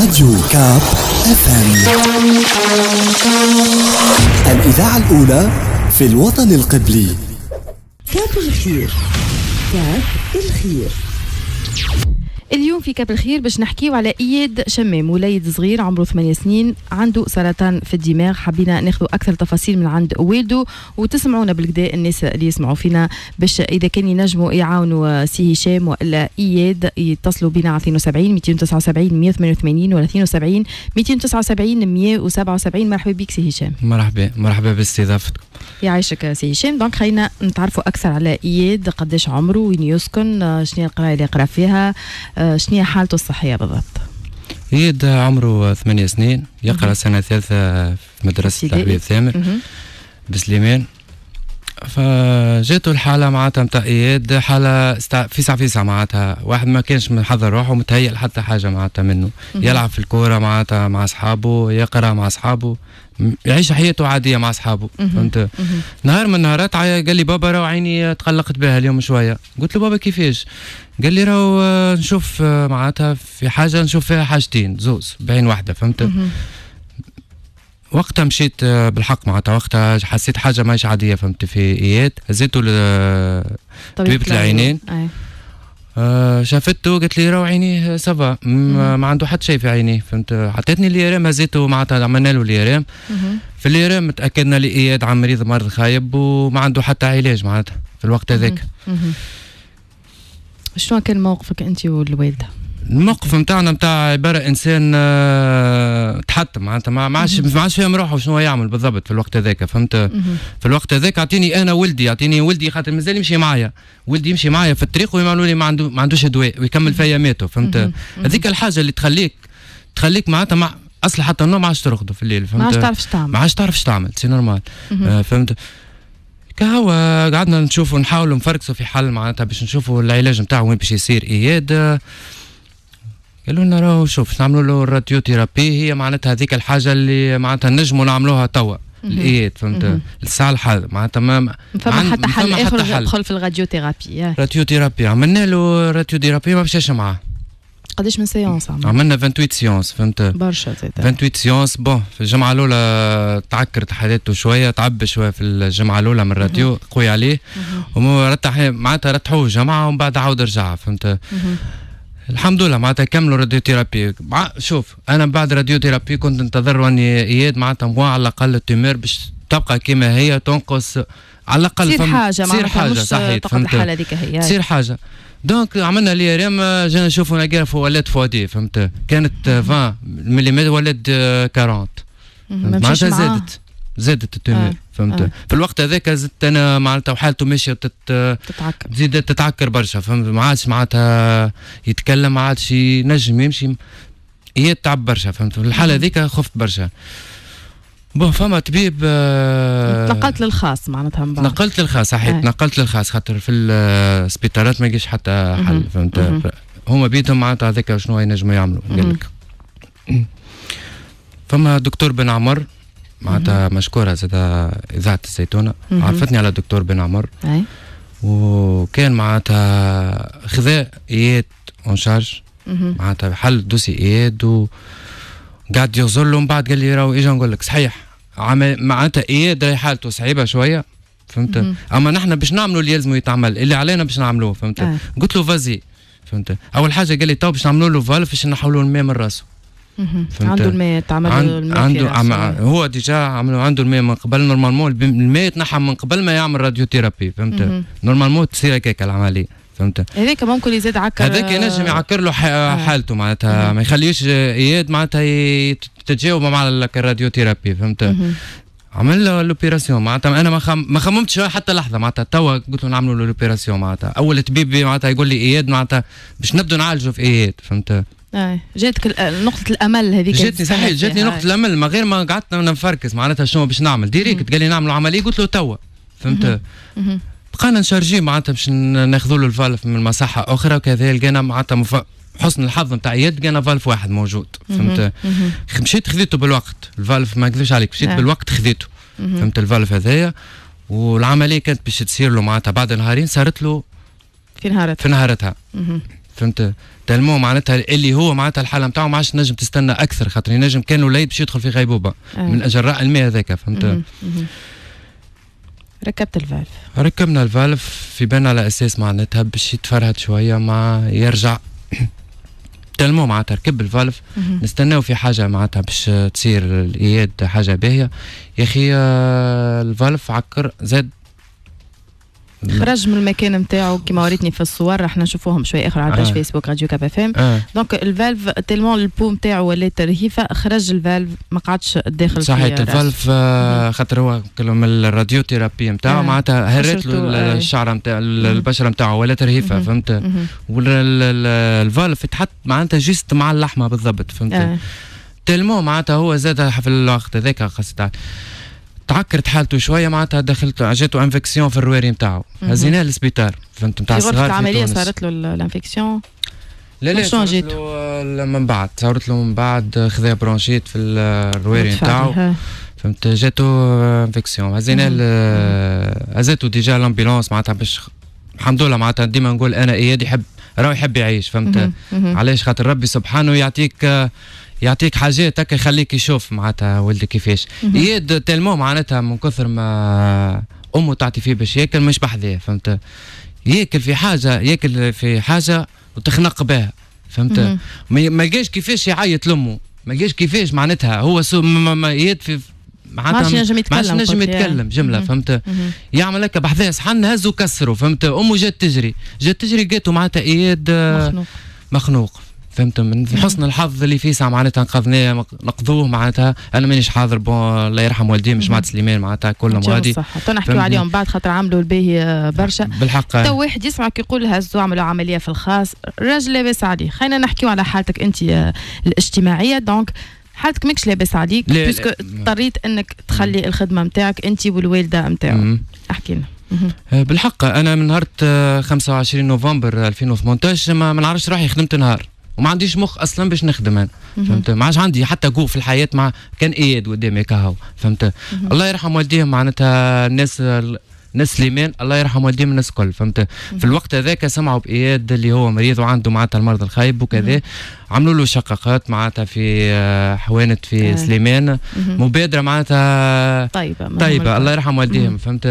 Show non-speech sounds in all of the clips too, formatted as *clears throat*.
راديو كاب اف ام الإذاعة الأولى في الوطن القبلي كاب الخير كاب الخير اليوم في كاب الخير باش نحكيو على اياد شمام وليد صغير عمره 8 سنين عنده سرطان في الدماغ حبينا ناخذ اكثر تفاصيل من عند والده وتسمعونا بالكدا الناس اللي يسمعوا فينا باش اذا كان ينجموا يعاونوا سي هشام والا اياد يتصلوا بنا على 72 279 188 ولا 72 279 177 مرحبا بك سي هشام مرحبا مرحبا باستضافتكم يعيشك سي هشام دونك خلينا نتعرفوا اكثر على اياد قداش عمره وين يسكن شنو القرايه اللي يقرا فيها آه، شنو هي حالته الصحيه بالضبط؟ يد عمره ثمانية سنين يقرا سنة ثالثة في مدرسة الحبيب ثامر بسليمان فجاته الحالة معناتها نتاع إياد حالة في ساعة معناتها واحد ما كانش محضر روحه متهيأ حتى حاجة معناتها منه يلعب في الكورة معناتها مع أصحابه يقرأ مع أصحابه يعيش حياته عاديه مع اصحابه فهمت نهار من النهارات قال لي بابا راه عيني تقلقت بها اليوم شويه قلت له بابا كيفاش قال لي راه آه، نشوف آه، معناتها في حاجه نشوف فيها حاجتين زوز بعين واحده فهمت وقتها مشيت آه، بالحق معناتها وقتها حسيت حاجه ماهيش عاديه فهمت في ايات هزيته طبيبه العينين أي. آه شافته قالت لي راهو عينيه سافا ما عنده حتى شيء في عينيه فهمت اللي اليرام هزيته معناتها عملنا له اليرام في اليرام تاكدنا لإياد عن مريض مرض خايب وما عنده حتى علاج معناتها في الوقت هذاك شنو كان موقفك انت والوالده الموقف نتاعنا نتاع عباره انسان آه، تحطم معناتها ما عادش ما عادش فاهم روحه شنو يعمل بالضبط في الوقت هذاك فهمت في الوقت هذاك اعطيني انا ولدي اعطيني ولدي خاطر مازال يمشي معايا ولدي يمشي معايا في الطريق ويعملوا لي ما عنده ما عندوش دواء ويكمل فيا ماتوا فهمت هذيك الحاجه اللي تخليك تخليك معناتها مع اصل حتى النوم ما عادش ترقدوا في الليل فهمت ما عادش تعرف تعمل ما عادش تعرف تعمل سي نورمال آه، فهمت كهوا قعدنا نشوفوا نحاولوا نفركسوا في حل معناتها باش نشوفوا العلاج نتاعو وين باش يصير اياد قالوا لنا راهو شوف نعملوا له الراديو ثيرابي هي معناتها هذيك الحاجه اللي معناتها نجموا نعملوها توا الايات فهمت الساعه الحل معناتها ما فما حتى حل اخر يدخل في الراديو راديو ثيرابي عملنا له راديوثيرابي ما مشاش معاه قداش من سيونس عملنا؟ عملنا 28 سيونس فهمت برشا زاد 28 سيونس بون في الجمعه الاولى تعكرت حالته شويه تعب شويه في الجمعه الاولى من الراديو قوي عليه معناتها رتحوه الجمعه ومن بعد عاود رجع فهمت الحمد لله معناتها كملوا راديو مع شوف انا بعد راديو ثيرابي كنت ننتظر واني اياد معناتها موا على الاقل التيمير باش تبقى كما هي تنقص على الاقل تصير حاجه تصير حاجه صحيح فهمت الحاله هذيك هي تصير حاجه دونك عملنا لي ريم جينا نشوفوا نلقاها في ولات فودي فهمت كانت 20 مليمتر ولات 40 معناتها زادت زادت التيمير آه. فهمت آه. في الوقت هذاك زدت انا معناتها وحالته ماشيه تت... تتعكر تزيد تتعكر برشا فهمت ما عادش معناتها يتكلم ما عادش ينجم يمشي هي تعب برشا فهمت في الحاله هذيك خفت برشا بون فما طبيب آه، نقلت للخاص معناتها من بعد نقلت للخاص صحيح آه. نقلت للخاص خاطر في السبيطارات ما لقيتش حتى حل فهمت هما بيدهم معناتها هذاك شنو ينجموا يعملوا قال لك *clears throat* فما دكتور بن عمر معناتها مشكوره زاد اذاعه الزيتونه مم. عرفتني على الدكتور بن عمر أي. وكان معناتها خذا اياد اون شارج معناتها حل دوسي اياد وقعد يغزر له بعد قال لي راهو اجا نقول لك صحيح معناتها اياد راهي حالته صعيبه شويه فهمت مم. اما نحن باش نعملوا اللي يلزمه يتعمل اللي علينا باش نعملوه فهمت قلت له فازي فهمت اول حاجه قال لي تو باش نعملوا له فالف باش نحولوا الماء من راسه عنده الماء تعمل عن... الماء عنده عم... هو ديجا عملوا عنده الماء من قبل نورمالمون الماء يتنحى من قبل ما يعمل راديو ثيرابي فهمت نورمالمون تصير هكاك العمليه فهمت هذاك ممكن يزيد عكر هذاك ينجم يعكر له آه. حالته معناتها ما يخليش اياد معناتها تتجاوب مع الراديو ثيرابي فهمت عمل له لوبيراسيون معناتها انا ما ما خممتش حتى لحظه معناتها توا قلت له نعملوا له لوبيراسيون معناتها اول طبيب معناتها يقول لي اياد معناتها باش نبدا نعالجه في اياد فهمت آه. جاتك نقطة الأمل هذيك جاتني صحيح جاتني نقطة آه. الأمل من غير ما قعدت نفركز معناتها شنو باش نعمل ديريكت قال لي نعملوا عملية قلت له توا فهمت بقينا نشارجيه معناتها باش ناخذوا له الفالف من مساحة أخرى وكذا لقينا معناتها مف... حسن الحظ نتاع يد لقينا فالف واحد موجود فهمت مشيت خذيته بالوقت الفالف ما نكذبش عليك مشيت آه. بالوقت خذيته فهمت الفالف هذايا والعملية كانت باش تصير له معناتها بعد نهارين صارت له في نهارتها في نهارتها فهمت تلمو معناتها اللي هو معناتها الحاله نتاعو ما عادش نجم تستنى اكثر خاطر ينجم كان الوليد باش يدخل في غيبوبه أيه. من اجراء الماء هذاك فهمت مم. ركبت الفالف ركبنا الفالف في بان على اساس معناتها باش يتفرهد شويه ما يرجع تلمو معناتها ركب الفالف نستناو في حاجه معناتها باش تصير الاياد حاجه باهيه يا اخي آه، الفالف عكر زاد خرج من المكان نتاعو كيما وريتني في الصور راح نشوفوهم شوي اخر على آه. فيسبوك راديو كاب اف ام آه. دونك الفالف تيلمون البو نتاعو ولات رهيفه خرج الفالف ما قعدش داخل صحيح الفالف آه، خاطر هو من الراديو ثيرابي نتاعو آه. معناتها هرت له الشعره نتاع البشره نتاعو ولات رهيفه فهمت والفالف تحط معناتها جست مع اللحمه بالضبط فهمت تيلمون معناتها هو زاد في الوقت هذاك خاصه تعكرت حالته شويه معناتها دخلت جاته انفكسيون في الرواري نتاعو هزيناه للسبيطار فهمت نتاع الصغار في العمليه صارت له الانفكسيون لا لا صارت له من بعد صارت له من بعد خذا برونشيت في الرواري نتاعو فهمت جاتو انفكسيون هزيناه هزاتو ديجا لامبيلونس معناتها باش الحمد لله معناتها ديما نقول انا اياد يحب راهو يحب يعيش فهمت علاش خاطر ربي سبحانه يعطيك يعطيك حاجات هكا يخليك يشوف معناتها ولدك كيفاش اياد تالمو معناتها من كثر ما امه تعطي فيه باش ياكل مش بحذاه فهمت ياكل في حاجه ياكل في حاجه وتخنق بها فهمت ما لقاش كيفاش يعيط لامه ما لقاش كيفاش معناتها هو سو يد في معناتها ما عادش يتكلم ما نجم يتكلم جمله فهمت يعمل هكا بحذاه صحن هز وكسره فهمت امه جات تجري جات تجري لقيته معناتها اياد مخنوق مخنوق فهمت من حسن الحظ اللي ساعة معناتها انقذناه نقضوه معناتها انا مانيش حاضر بون الله يرحم والديه مش معناتها سليمان معناتها كلهم غادي تو نحكيو عليهم بعد خاطر عملوا الباهي برشا بالحق تو واحد يسمعك يقول هزوا عملوا عمليه في الخاص راجل لاباس عليه خلينا نحكيو على حالتك انت آه، الاجتماعيه دونك حالتك ماكش لاباس عليك بيسكو اضطريت انك تخلي الخدمه نتاعك انت والوالده نتاعك احكي لنا آه، بالحق انا من نهار 25 آه، نوفمبر 2018 ما نعرفش روحي خدمت نهار وما عنديش مخ اصلا باش نخدم انا فهمت ما عادش عندي حتى جو في الحياه مع كان اياد قدامي كهو فهمت الله يرحم والديه معناتها الناس ناس سليمان الله يرحم والديهم الناس الكل فهمت في الوقت هذاك سمعوا باياد اللي هو مريض وعنده معناتها المرض الخايب وكذا عملوا له شقاقات معناتها في آه، حوانت في آه. سليمان مبادره معناتها طيبه طيبه الله يرحم والديهم فهمت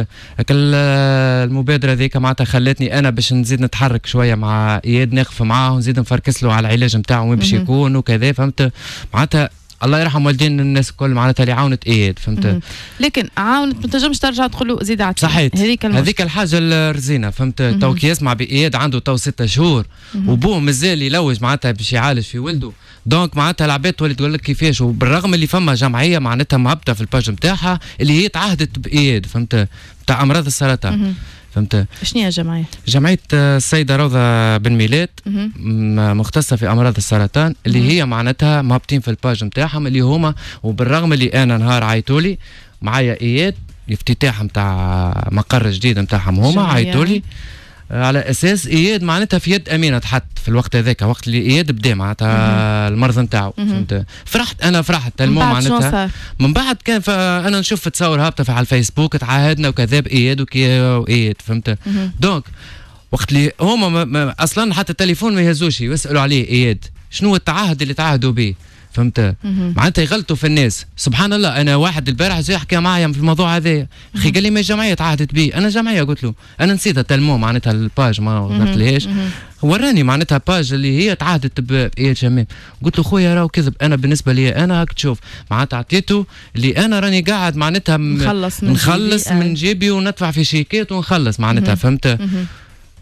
آه، المبادره ذيك معناتها خلتني انا باش نزيد نتحرك شويه مع اياد نقف معاه ونزيد نفركس له على العلاج نتاعه وين باش يكون وكذا فهمت معناتها الله يرحم والدين الناس الكل معناتها اللي عاونت ايد فهمت لكن عاونت ما تنجمش ترجع تقول له زيد عطيني صحيت هذيك هذيك الحاجه الرزينه فهمت تو كي يسمع باياد عنده تو ستة شهور وبوه مازال يلوج معناتها باش يعالج في ولده دونك معناتها العباد تولي تقول لك كيفاش وبالرغم اللي فما جمعيه معناتها مهبطه في الباج نتاعها اللي هي تعهدت باياد فهمت تاع امراض السرطان فهمت شنو هي الجمعيه؟ جمعيه آه، السيده روضه بن ميلاد آه، مختصه في امراض السرطان اللي هي معناتها مابتين في الباج نتاعهم اللي هما وبالرغم اللي انا نهار عيطولي معايا اياد الافتتاح نتاع مقر جديد نتاعهم هما عيطولي يعني. على اساس اياد معناتها في يد امينه تحط في الوقت هذاك وقت اللي اياد بدا معناتها المرض نتاعو فرحت انا فرحت تلمو معناتها من بعد كان انا نشوف تصور هابطه في على الفيسبوك تعاهدنا وكذا اياد واياد فهمت دونك وقت اللي هما اصلا حتى التليفون ما يهزوش يسالوا عليه اياد شنو التعهد اللي تعهدوا به فهمت معناتها يغلطوا في الناس سبحان الله انا واحد البارح جاي حكى معايا في الموضوع هذا اخي قال لي ما جمعيه تعهدت بي انا جمعيه قلت له انا نسيتها تلمو معناتها الباج ما غلطت وراني معناتها باج اللي هي تعهدت بايه جمام قلت له خويا راهو كذب انا بالنسبه لي انا هاك تشوف معناتها عطيته اللي انا راني قاعد معناتها نخلص من نخلص جيبي من آه. جيبي وندفع في شيكات ونخلص معناتها فهمت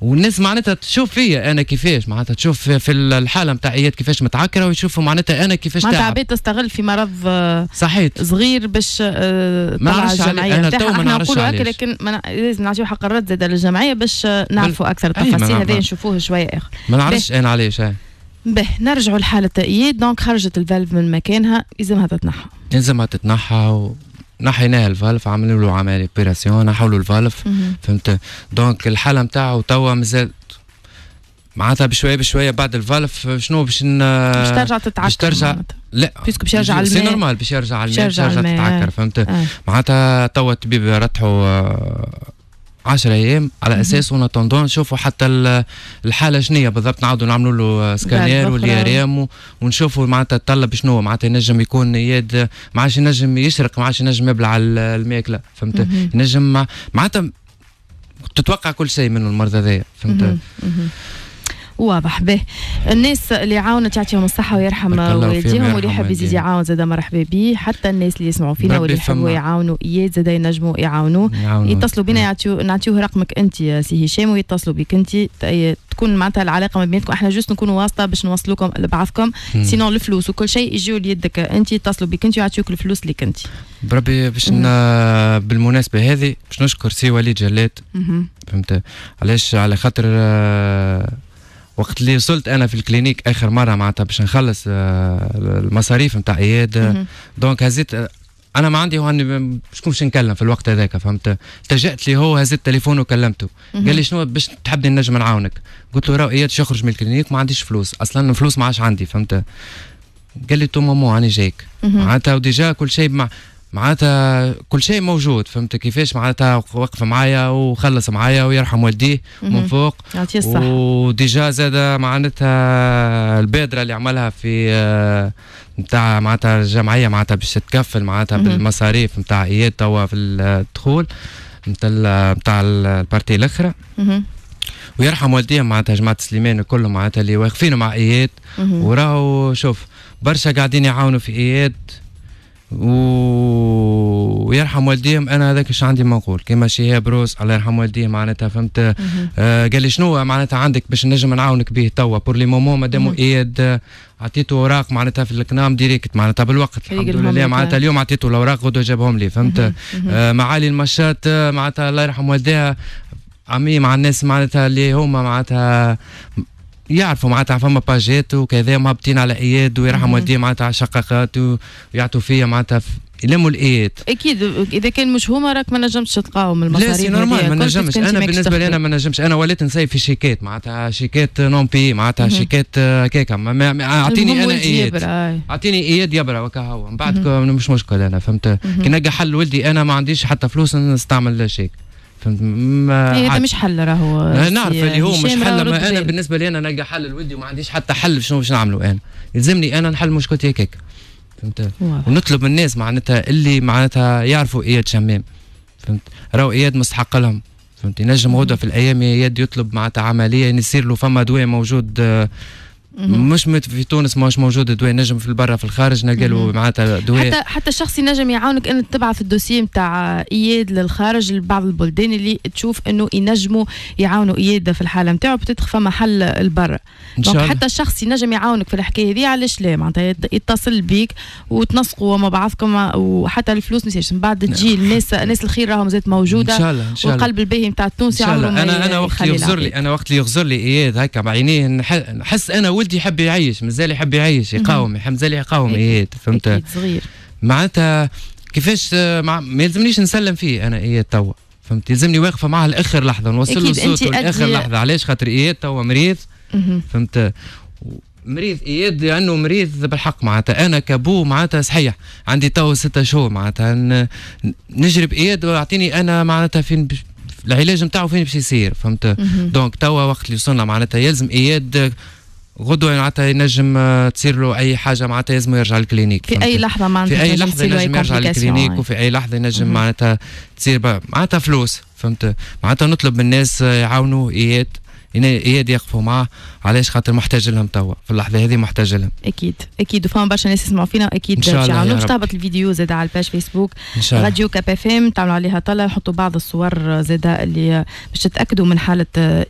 والناس معناتها تشوف فيا انا كيفاش معناتها تشوف في الحاله نتاع اياد كيفاش متعكره ويشوفوا معناتها انا كيفاش معناتها عباد تستغل في مرض آه، صحيت صغير باش آه، ما نعرفش انا تو ما نعرفش لكن لازم نعطيو حق الرد زاد للجمعيه باش آه، نعرفوا اكثر التفاصيل هذه نشوفوه شويه اخر ما نعرفش انا علاش به نرجعوا لحالة اياد دونك خرجت الفالف من مكانها يلزمها تتنحى يلزمها تتنحى و... نحيناه الفالف عملوا له عمليه اوبيراسيون له الفالف فهمت دونك الحاله نتاعه توا مازال معناتها بشويه بشويه بعد الفالف شنو باش باش ترجع تتعكر باش ترجع لا بيسكو باش يرجع الماء سي نورمال باش يرجع الماء باش يرجع تتعكر فهمت آه. معناتها توا الطبيب رتحوا آه، 10 ايام على اساس اون اتوندون نشوفوا حتى الحاله شنية بالضبط نعاودوا نعملوا له سكانير والياريام ونشوفوا معناتها الطلب شنو معناتها ينجم يكون يد ما عادش ينجم يسرق ما عادش ينجم يبلع الماكله فهمت ينجم معناتها تتوقع كل شيء من المرضى ذي فهمت واضح به الناس اللي عاونت يعطيهم الصحة ويرحم والديهم واللي يحب يزيد يعاون زاد مرحبا به حتى الناس اللي يسمعوا فينا واللي يحبوا يعاونوا إياه زاد ينجموا يعاونوه يتصلوا بنا نعم. نعطيوه رقمك أنت يا سي هشام ويتصلوا بك أنت تكون معناتها العلاقه ما بينكم احنا جوست نكونوا واسطه باش نوصلوكم لبعضكم سينون الفلوس وكل شيء يجيو ليدك انت يتصلوا بك انت ويعطيوك الفلوس اللي كنت بربي باش بالمناسبه هذه باش نشكر سي وليد جلات فهمت علاش على خاطر آه، وقت اللي وصلت انا في الكلينيك اخر مره معناتها باش نخلص آه، المصاريف نتاع عياده دونك هزيت آه، انا ما عندي هون شكون باش نكلم في الوقت هذاك فهمت تجأت لي هو هزيت تليفونه وكلمته قال لي شنو باش تحبني نجم نعاونك قلت له راه اياد يخرج من الكلينيك ما عنديش فلوس اصلا فلوس ما عادش عندي فهمت قال لي تو مامون انا جايك معناتها وديجا كل شيء معناتها كل شيء موجود فهمت كيفاش معناتها وقف معايا وخلص معايا ويرحم والديه من فوق وديجا زاد معناتها البادره اللي عملها في آه، نتاع معناتها الجمعيه معناتها باش تكفل معناتها بالمصاريف نتاع اياد توا في الدخول نتاع نتاع البارتي الاخرى ويرحم والديهم معناتها جماعه سليمان كلهم معناتها اللي واقفين مع اياد وراهو شوف برشا قاعدين يعاونوا في اياد ويرحم والديهم انا هذاك اش عندي ما نقول كيما شهاب روس الله يرحم والديه معناتها فهمت آه قال لي شنو معناتها عندك باش نجم نعاونك به توا بور لي مومون مادام اياد عطيته اوراق معناتها في الكنام ديريكت معناتها بالوقت الحمد لله معناتها اليوم عطيته الاوراق غدوه جابهم لي فهمت آه معالي المشات آه، معناتها الله يرحم والديها عمي مع الناس معناتها اللي هما معناتها يعرفوا معناتها فما باجات وكذا مهبطين على اياد ويرحم والديه معناتها شقاقات ويعطوا فيا معناتها يلموا الايات اكيد اذا كان مش هما راك ما نجمش تلقاهم المصاريف لا سي نورمال ما نجمش انا بالنسبه لي انا ما نجمش انا وليت نسيب في شيكات معناتها شيكات نون بي معناتها شيكات آه، هكاك اعطيني انا اياد اعطيني اياد يبرا وكا هو من بعد مش مشكل انا فهمت كي نلقى حل ولدي انا ما عنديش حتى فلوس نستعمل شيك فهمت ما إيه، هذا مش حل راهو نعرف اللي هو مش حل ما انا بالنسبه لي انا نلقى حل لولدي وما عنديش حتى حل شنو باش نعملوا انا يلزمني انا نحل مشكلتي هكاك فهمت ونطلب من الناس معناتها اللي معناتها يعرفوا اياد شمام فهمت راهو اياد مستحق لهم فهمت ينجم غدوه في الايام اياد يطلب معناتها عمليه يصير له فما دواء موجود آه مش في تونس ماهوش موجود دواء نجم في البرة في الخارج نلقى له معناتها دواء حتى حتى الشخص ينجم يعاونك انك تبعث الدوسي نتاع اياد للخارج لبعض البلدان اللي تشوف انه ينجموا يعاونوا اياد في الحاله نتاعو بتدخل فما حل البرا دونك حتى الشخص ينجم يعاونك في الحكايه هذه علاش لا معناتها يتصل بيك وتنسقوا مع بعضكم وحتى الفلوس ما من بعد تجي الناس نعم. الناس الخير راهم زاد موجوده ان شاء الله ان شاء الله والقلب الباهي نتاع التونسي عمره انا انا وقت يغزر لي انا وقت اللي يغزر لي اياد هكا بعينيه نحس انا ولدي يحب يعيش مازال يحب يعيش يقاوم مازال يقاوم اياد فهمت اكيد صغير معناتها كيفاش مع... ما يلزمنيش نسلم فيه انا اياد توا فهمت يلزمني واقفه معاه لاخر لحظه نوصل له الصوت لاخر لحظه علاش خاطر اياد توا مريض فهمت مريض اياد لانه يعني مريض بالحق معناتها انا كبو معناتها صحيح عندي توا ستة شهور معناتها نجرب اياد واعطيني انا معناتها فين العلاج نتاعو فين باش يصير فهمت دونك توا وقت اللي وصلنا معناتها يلزم اياد غدوه معناتها ينجم آه، تصير له اي حاجه معناتها لازم يرجع للكلينيك في اي لحظه معناتها في اي لحظه ينجم يرجع للكلينيك وفي اي لحظه ينجم معناتها تصير معناتها فلوس فهمت معناتها نطلب من الناس آه، يعاونوا اياد اياد يقفوا معاه علاش خاطر محتاج لهم توا في اللحظه هذه محتاج لهم اكيد اكيد وفما برشا ناس يسمعوا فينا اكيد ان شاء الله باش تهبط الفيديو زاد على الباج فيسبوك ان شاء الله راديو كاب اف ام تعملوا عليها طلع نحطوا بعض الصور زاد اللي باش تتاكدوا من حاله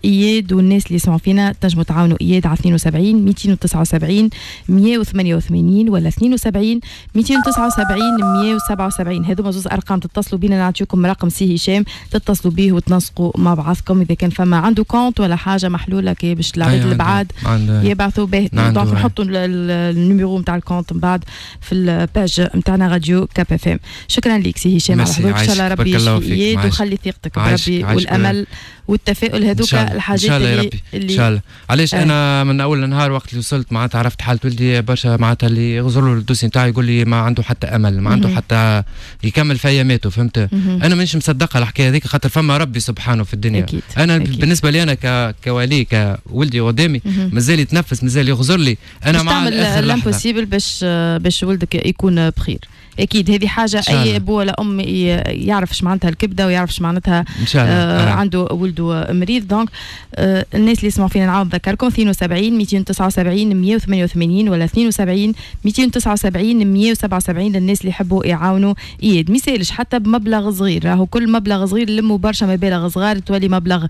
اياد والناس اللي يسمعوا فينا تنجموا تعاونوا اياد على 72 279 188 ولا 72 279 177 هذوما زوز ارقام تتصلوا بينا نعطيكم رقم سي هشام تتصلوا به وتنسقوا مع بعضكم اذا كان فما عنده كونت ولا حاجه محلوله كي باش أيوة، اللي بعد يبعثوا به دونك نحطوا النيميرو نتاع الكونت من بعد في الباج نتاعنا راديو كاب اف ام شكرا لك سي هشام على حضورك ان شاء الله ربي يزيد وخلي ثقتك بربي والامل والتفاؤل هذوك الحاجات ان شاء الله يا ربي ان شاء الله علاش آه. انا من اول النهار وقت اللي وصلت معناتها عرفت حاله ولدي برشا معناتها اللي غزر له الدوسي نتاعي يقول لي ما عنده حتى امل ما عنده حتى يكمل في اياماته فهمت انا مانيش مصدقه الحكايه هذيك خاطر فما ربي سبحانه في الدنيا أكيد. انا أكيد. بالنسبه لي انا ك... كولي كولدي قدامي مازال يتنفس مازال يغزر لي انا مع تعمل الامبوسيبل باش باش ولدك يكون بخير اكيد هذه حاجه اي اب ولا ام يعرف ايش معناتها الكبده ويعرف ايش معناتها آه نعم. عنده ولده مريض دونك آه الناس اللي يسمعوا فينا نعاود نذكركم 72 279 188 ولا 72 279 177 للناس اللي يحبوا يعاونوا اياد ما يسالش حتى بمبلغ صغير راهو كل مبلغ صغير لموا برشا مبالغ صغار تولي مبلغ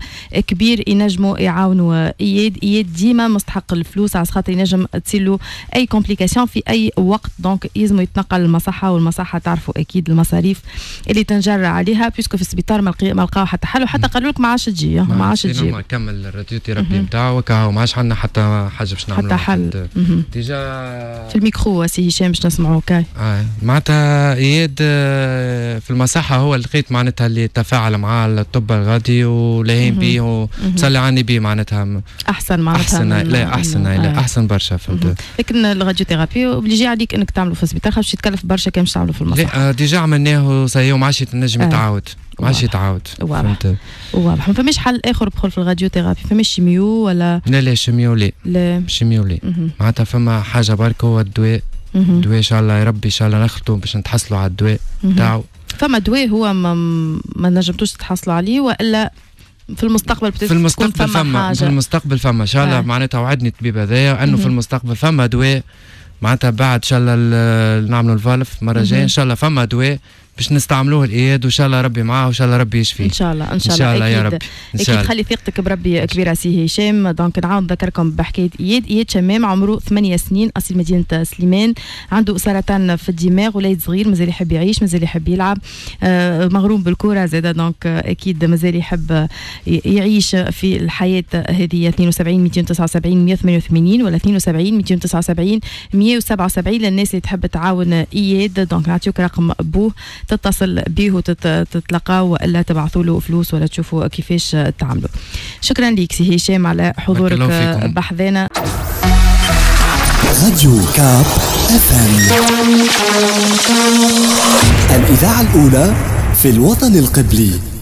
كبير ينجموا يعاونوا اياد اياد ديما مستحق الفلوس على خاطر ينجم تصير له اي كومبليكاسيون في اي وقت دونك يلزموا يتنقل المصحه او تعرفوا اكيد المصاريف اللي تنجر عليها بيسكو في السبيطار ما لقاو حتى حل وحتى قالوا لك ما عادش تجي ما نعم. عادش تجي كمل الراديو تيرابي نتاعو كاهو ما عادش عندنا حتى حاجه باش نعملوا حتى حل ديجا في الميكرو سي هشام باش نسمعوا كاي آه. معناتها اياد آه، في المصحه هو لقيت معناتها اللي تفاعل مع الطب الغادي ولاهين به وصلي عني به معناتها احسن معناتها احسن لا احسن لا آه. احسن برشا فهمت لكن الراديو ثيرابي اوبليجي عليك انك تعملوا في السبيطار خاطر تكلف برشا كان تنجمش تعمله في المسرح لا ديجا عملناه سي وما عادش تنجم آه. يتعاود ما عادش يتعاود واضح واضح ما فماش حل اخر بخل في الراديو ثيرابي فماش شيميو ولا لا لا شيميو لا لا شيميو لا معناتها فما حاجه برك هو الدواء الدواء ان شاء الله يا ربي ان شاء الله نخلطوا باش نتحصلوا على الدواء نتاعو فما دواء هو ما, ما نجمتوش تحصلوا عليه والا في المستقبل في المستقبل فما, فما حاجة. في المستقبل فما ان شاء الله آه. معناتها وعدني الطبيب هذايا انه في المستقبل فما دواء معناتها بعد ان شاء الله نعملوا الفالف مره جايه ان شاء الله فما دواء باش نستعملوه الاياد وان شاء الله ربي معاه وان شاء الله ربي يشفيه ان شاء الله ان شاء الله, إن شاء الله يا ربي إن شاء اكيد خلي ثقتك بربي كبيره سي هشام دونك نعاود نذكركم بحكايه اياد اياد شمام عمره ثمانية سنين اصل مدينه سليمان عنده سرطان في الدماغ ولاد صغير مازال يحب يعيش مازال يحب يلعب آه مغروم بالكره زاده دونك اكيد مازال يحب يعيش في الحياه هذه 72 279 188 ولا 72 279 177 للناس اللي تحب تعاون اياد دونك نعطيوك رقم بوه تتصل به وتتلقى والا تبعثوا له فلوس ولا تشوفوا كيفاش تعملوا شكرا لك سي هشام على حضورك بحذانا راديو كاب اف ام الاذاعه الاولى في الوطن القبلي